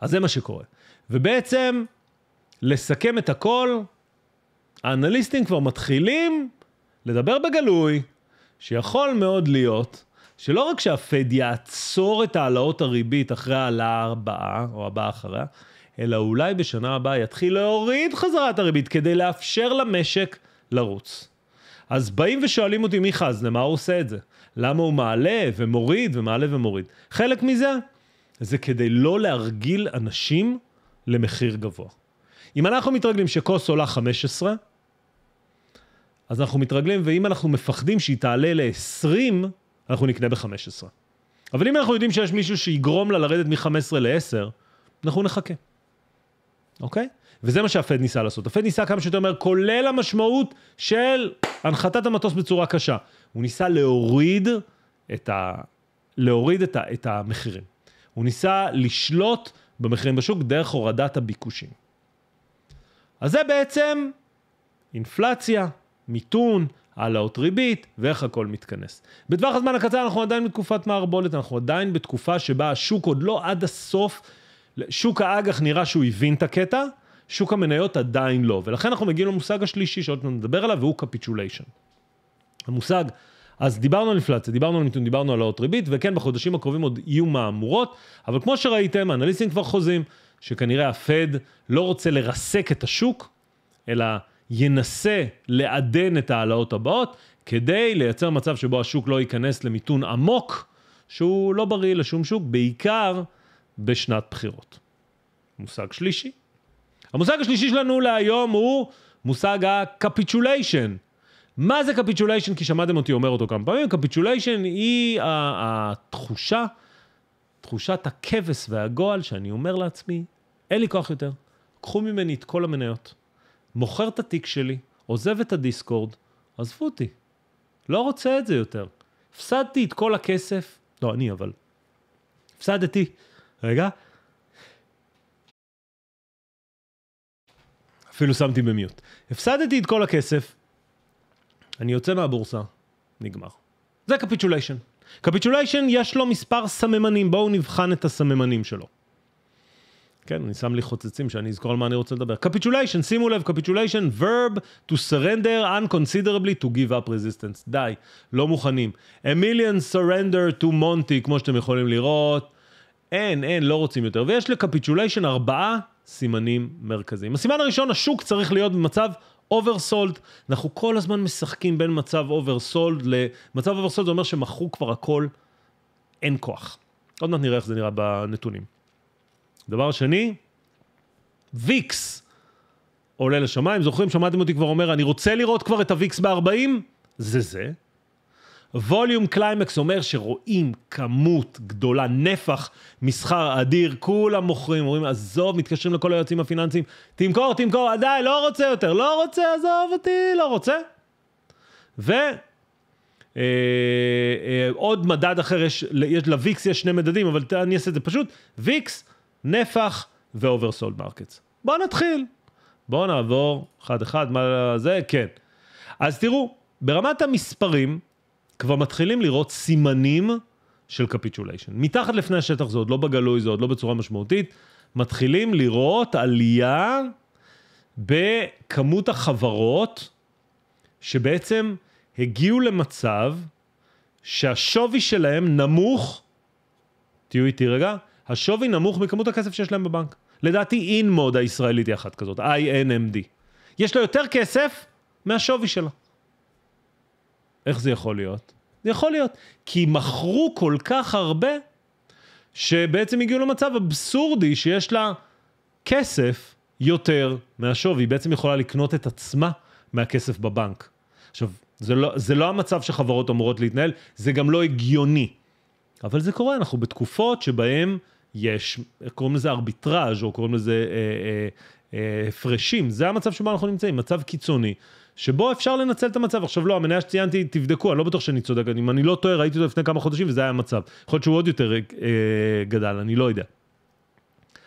[SPEAKER 1] אז זה מה שקורה. ובעצם, לסכם את הכל, האנליסטים כבר מתחילים לדבר בגלוי, שיכול מאוד להיות שלא רק שהפד יעצור את העלאות הריבית אחרי העלאה הבאה, או הבאה אחריה, אלא אולי בשנה הבאה יתחיל להוריד חזרה את הריבית כדי לאפשר למשק לרוץ. אז באים ושואלים אותי, מיכה, אז למה הוא עושה את זה? למה הוא מעלה ומוריד ומעלה ומוריד? חלק מזה זה כדי לא להרגיל אנשים למחיר גבוה. אם אנחנו מתרגלים שכוס עולה 15, אז אנחנו מתרגלים, ואם אנחנו מפחדים שהיא תעלה ל-20, אנחנו נקנה ב-15. אבל אם אנחנו יודעים שיש מישהו שיגרום לה לרדת מ-15 ל-10, אנחנו נחכה. אוקיי? וזה מה שהפד ניסה לעשות. הפד ניסה כמה שיותר מהר, כולל המשמעות של הנחתת המטוס בצורה קשה. הוא ניסה להוריד את, ה... להוריד את, ה... את המחירים. הוא ניסה לשלוט במחירים בשוק דרך הורדת הביקושים. אז זה בעצם אינפלציה, מיתון, העלאות ריבית ואיך הכל מתכנס. בטווח הזמן הקצר אנחנו עדיין בתקופת מערבולת, אנחנו עדיין בתקופה שבה השוק עוד לא עד הסוף, שוק האג"ח נראה שהוא הבין את הקטע, שוק המניות עדיין לא, ולכן אנחנו מגיעים למושג השלישי שעוד נדבר עליו והוא קפיצ'וליישן. המושג אז דיברנו על אינפלציה, דיברנו על מיתון, דיברנו על העלות ריבית, וכן, בחודשים הקרובים עוד יהיו מהמורות, אבל כמו שראיתם, האנליסטים כבר חוזים, שכנראה הפד לא רוצה לרסק את השוק, אלא ינסה לעדן את ההעלאות הבאות, כדי לייצר מצב שבו השוק לא ייכנס למיתון עמוק, שהוא לא בריא לשום שוק, בעיקר בשנת בחירות. מושג שלישי. המושג השלישי שלנו להיום הוא מושג הקפיטוליישן. מה זה קפיטוליישן? כי שמעתם אותי אומר אותו כמה פעמים. קפיטוליישן היא התחושה, תחושת הכבש והגועל, שאני אומר לעצמי, אין לי כוח יותר, קחו ממני את כל המניות, מוכר את התיק שלי, עוזב את הדיסקורד, עזבו אותי. לא רוצה את זה יותר. הפסדתי את כל הכסף, לא אני אבל, הפסדתי, רגע. אפילו שמתי במיוט. הפסדתי את כל הכסף, אני יוצא מהבורסה, נגמר. זה קפיטוליישן. קפיטוליישן יש לו מספר סממנים, בואו נבחן את הסממנים שלו. כן, אני שם לי חוצצים שאני אזכור על מה אני רוצה לדבר. קפיטוליישן, שימו לב, קפיטוליישן, verb to surrender unconsiderably to give up resistance. די, לא מוכנים. A million surrender to Monty, כמו שאתם יכולים לראות. אין, אין, לא רוצים יותר. ויש לקפיטוליישן ארבעה סימנים מרכזיים. הסימן הראשון, השוק צריך להיות במצב אוברסולד, אנחנו כל הזמן משחקים בין מצב אוברסולד למצב אוברסולד, זה אומר שמכרו כבר הכל, אין כוח. עוד מעט נראה איך זה נראה בנתונים. דבר שני, ויקס עולה לשמיים, זוכרים? שמעתם אותי כבר אומר, אני רוצה לראות כבר את הוויקס ב-40? זה זה. ווליום קליימקס אומר שרואים כמות גדולה, נפח, מסחר אדיר, כולם מוכרים, אומרים, עזוב, מתקשרים לכל היועצים הפיננסיים, תמכור, תמכור, עדיין, לא רוצה יותר, לא רוצה, עזוב אותי, לא רוצה. ו... אה, אה, עוד מדד אחר, יש, יש לוויקס יש שני מדדים, אבל אני אעשה את זה פשוט, ויקס, נפח ואוברסולד מרקטס. בואו נתחיל. בואו נעבור אחד-אחד, מה זה, כן. אז תראו, ברמת המספרים, כבר מתחילים לראות סימנים של קפיטוליישן. מתחת לפני השטח זה עוד לא בגלוי, זה עוד לא בצורה משמעותית, מתחילים לראות עלייה בכמות החברות שבעצם הגיעו למצב שהשווי שלהם נמוך, תהיו איתי רגע, השווי נמוך מכמות הכסף שיש להם בבנק. לדעתי אינמוד הישראלית היא אחת כזאת, INMD. יש לה יותר כסף מהשווי שלה. איך זה יכול להיות? זה יכול להיות. כי מכרו כל כך הרבה, שבעצם הגיעו למצב אבסורדי שיש לה כסף יותר מהשווי. היא בעצם יכולה לקנות את עצמה מהכסף בבנק. עכשיו, זה לא, זה לא המצב שחברות אמורות להתנהל, זה גם לא הגיוני. אבל זה קורה, אנחנו בתקופות שבהן יש, קוראים לזה ארביטראז' או קוראים לזה הפרשים. אה, אה, אה, זה המצב שבו אנחנו נמצאים, מצב קיצוני, שבו אפשר לנצל את המצב. עכשיו לא, המניה שציינתי, תבדקו, אני לא בטוח שאני צודק, אם אני לא טועה, ראיתי אותו לפני כמה חודשים וזה היה המצב. יכול להיות שהוא עוד יותר אה, גדל, אני לא יודע.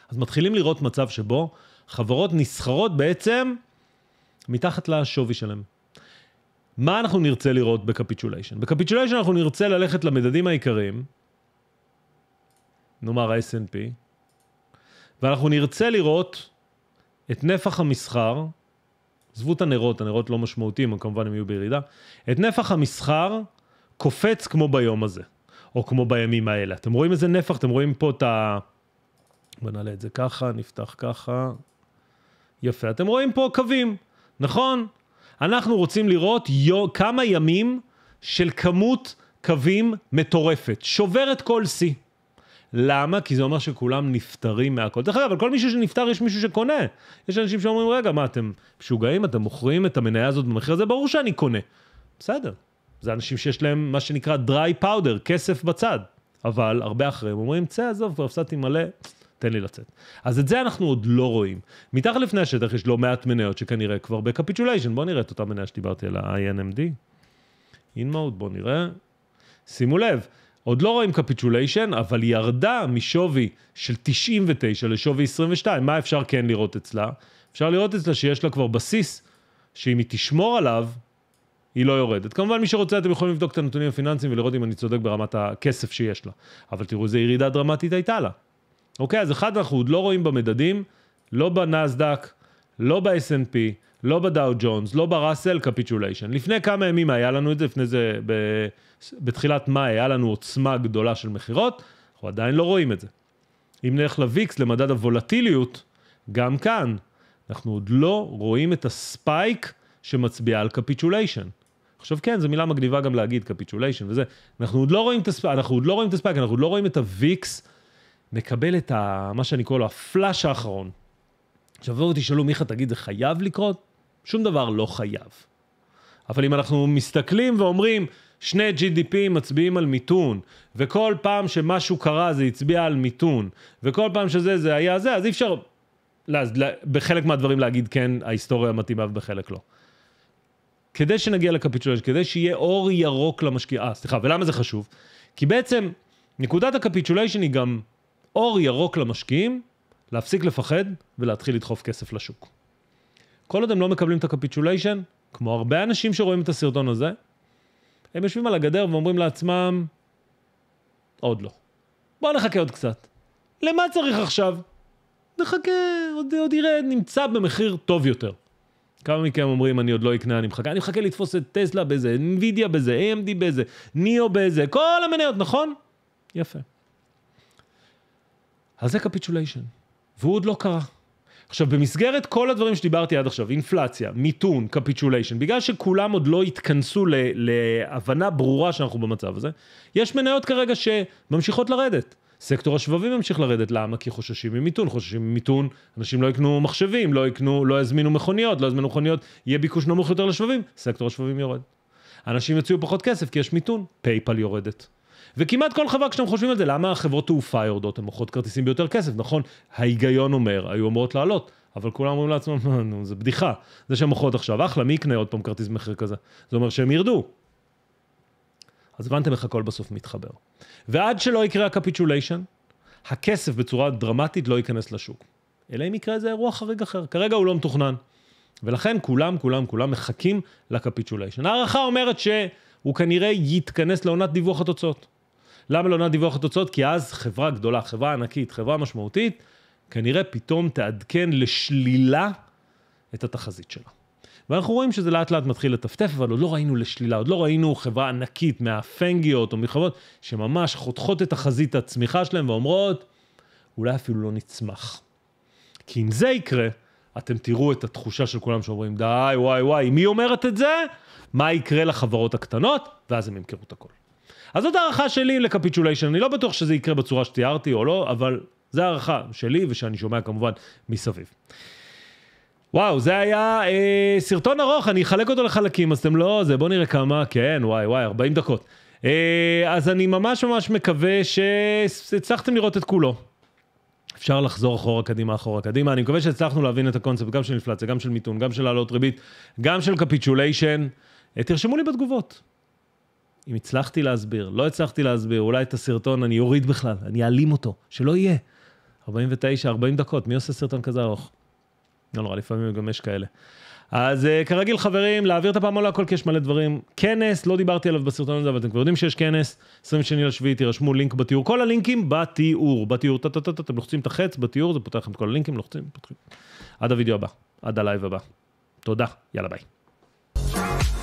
[SPEAKER 1] אז מתחילים לראות מצב שבו חברות נסחרות בעצם מתחת לשווי שלהם. מה אנחנו נרצה לראות בקפיטוליישן? בקפיטוליישן אנחנו נרצה ללכת למדדים העיקריים, נאמר ה snp ואנחנו נרצה לראות את נפח המסחר עזבו את הנרות, הנרות לא משמעותיים, כמובן הם יהיו בירידה, את נפח המסחר קופץ כמו ביום הזה, או כמו בימים האלה. אתם רואים איזה נפח, אתם רואים פה את ה... בוא נעלה את זה ככה, נפתח ככה. יפה, אתם רואים פה קווים, נכון? אנחנו רוצים לראות יו, כמה ימים של כמות קווים מטורפת, שוברת כל שיא. למה? כי זה אומר שכולם נפטרים מהכל. דרך אגב, על כל מישהו שנפטר יש מישהו שקונה. יש אנשים שאומרים, רגע, מה, אתם משוגעים? אתם מוכרים את המניה הזאת במחיר הזה? ברור שאני קונה. בסדר. זה אנשים שיש להם מה שנקרא dry powder, כסף בצד. אבל הרבה אחרים אומרים, צא, עזוב, כבר הפסדתי מלא, תן לי לצאת. אז את זה אנחנו עוד לא רואים. מתחת לפני השטח יש לא מעט מניות שכנראה כבר בקפיטוליישן. בואו נראה את אותה מניה שדיברתי עליה, INMD. In mode, בואו נראה. שימו לב, עוד לא רואים קפיטוליישן, אבל היא ירדה משווי של 99 לשווי 22. מה אפשר כן לראות אצלה? אפשר לראות אצלה שיש לה כבר בסיס, שאם היא תשמור עליו, היא לא יורדת. כמובן, מי שרוצה, אתם יכולים לבדוק את הנתונים הפיננסיים ולראות אם אני צודק ברמת הכסף שיש לה. אבל תראו איזה ירידה דרמטית הייתה לה. אוקיי, אז אחד, אנחנו עוד לא רואים במדדים, לא בנסדק, לא ב snp לא בדאו ג'ונס, לא בראסל קפיטוליישן. לפני כמה ימים היה לנו את זה, לפני זה, ב... בתחילת מאי, היה לנו עוצמה גדולה של מכירות, אנחנו עדיין לא רואים את זה. אם נלך לוויקס, למדד הוולטיליות, גם כאן, אנחנו עוד לא רואים את הספייק שמצביע על קפיטוליישן. עכשיו כן, זו מילה מגניבה גם להגיד, קפיטוליישן וזה. אנחנו עוד לא רואים את הספייק, אנחנו עוד לא רואים את הספייק, אנחנו עוד לא רואים את הוויקס, נקבל את ה, מה שאני קורא לו הפלאש האחרון. עכשיו, בואו תשאלו, מיכה, תגיד, זה חייב לקרות? שום דבר לא חייב. אבל אם אנחנו מסתכלים ואומרים, שני GDP מצביעים על מיתון, וכל פעם שמשהו קרה זה הצביע על מיתון, וכל פעם שזה זה היה זה, אז אי אפשר לה, לה, בחלק מהדברים להגיד כן, ההיסטוריה מתאימה ובחלק לא. כדי שנגיע לקפיטולציה, כדי שיהיה אור ירוק למשקיע, אה סליחה, ולמה זה חשוב? כי בעצם נקודת הקפיטוליישן היא גם אור ירוק למשקיעים, להפסיק לפחד ולהתחיל לדחוף כסף לשוק. כל עוד הם לא מקבלים את הקפיטוליישן, כמו הרבה אנשים שרואים את הסרטון הזה, הם יושבים על הגדר ואומרים לעצמם, עוד לא. בואו נחכה עוד קצת. למה צריך עכשיו? נחכה, עוד, עוד יראה, נמצא במחיר טוב יותר. כמה מכם אומרים, אני עוד לא אקנה, אני מחכה. אני מחכה לתפוס את טסלה בזה, NVIDIA בזה, AMD בזה, ניאו בזה, כל המניות, נכון? יפה. אז זה קפיטוליישן, והוא עוד לא קרה. עכשיו, במסגרת כל הדברים שדיברתי עד עכשיו, אינפלציה, מיתון, קפיצוליישן, בגלל שכולם עוד לא התכנסו ל- להבנה ברורה שאנחנו במצב הזה, יש מניות כרגע שממשיכות לרדת. סקטור השבבים ממשיך לרדת, למה? כי חוששים ממיתון, חוששים ממיתון, אנשים לא יקנו מחשבים, לא יקנו, לא יזמינו מכוניות, לא יזמינו מכוניות, יהיה ביקוש נמוך יותר לשבבים, סקטור השבבים יורד. אנשים יוציאו פחות כסף כי יש מיתון, פייפל יורדת. וכמעט כל חברה, כשאתם חושבים על זה, למה החברות תעופה יורדות? הן מוכרות כרטיסים ביותר כסף, נכון? ההיגיון אומר, היו אמורות לעלות. אבל כולם אומרים לעצמם, נו, זה בדיחה. זה שהן מוכרות עכשיו, אחלה, מי יקנה עוד פעם כרטיס מחיר כזה? זה אומר שהם ירדו. אז הבנתם איך הכל בסוף מתחבר. ועד שלא יקרה הקפיטוליישן, הכסף בצורה דרמטית לא ייכנס לשוק. אלא אם יקרה איזה אירוע חריג אחר. כרגע הוא לא מתוכנן. ולכן כולם, כולם, כולם מחכים לקפיטוליישן. ההערכה אומרת שהוא כנראה יתכנס לעונת דיווח התוצאות. למה לא נא דיווח התוצאות? כי אז חברה גדולה, חברה ענקית, חברה משמעותית, כנראה פתאום תעדכן לשלילה את התחזית שלה. ואנחנו רואים שזה לאט לאט מתחיל לטפטף, אבל עוד לא ראינו לשלילה, עוד לא ראינו חברה ענקית מהפנגיות או מחברות שממש חותכות את תחזית הצמיחה שלהן ואומרות, אולי אפילו לא נצמח. כי אם זה יקרה, אתם תראו את התחושה של כולם שאומרים, די, וואי, וואי, מי אומרת את זה? מה יקרה לחברות הקטנות? ואז הם ימכרו את הכל. אז זאת הערכה שלי לקפיטוליישן, אני לא בטוח שזה יקרה בצורה שתיארתי או לא, אבל זו הערכה שלי ושאני שומע כמובן מסביב. וואו, זה היה אה, סרטון ארוך, אני אחלק אותו לחלקים, אז אתם לא... זה, בואו נראה כמה, כן, וואי, וואי, 40 דקות. אה, אז אני ממש ממש מקווה שהצלחתם לראות את כולו. אפשר לחזור אחורה, קדימה, אחורה, קדימה. אני מקווה שהצלחנו להבין את הקונספט, גם של אינפלציה, גם של מיתון, גם של העלות ריבית, גם של קפיטוליישן. אה, תרשמו לי בתגובות. אם הצלחתי להסביר, לא הצלחתי להסביר, אולי את הסרטון אני אוריד בכלל, אני אעלים אותו, שלא יהיה. 49, 40 דקות, מי עושה סרטון כזה ארוך? לא נורא, לפעמים גם יש כאלה. אז uh, כרגיל, חברים, להעביר את הפעם על הכל, כי יש מלא דברים. כנס, לא דיברתי עליו בסרטון הזה, אבל אתם כבר יודעים שיש כנס. 22 לשביעי, תירשמו לינק בתיאור. כל הלינקים בתיאור, בתיאור, טה-טה-טה, אתם לוחצים את החץ בתיאור, זה פותח לכם כל הלינקים, לוחצים, פותחים. עד הוידאו הבא, עד הלייב הבא. תודה, יאללה ביי.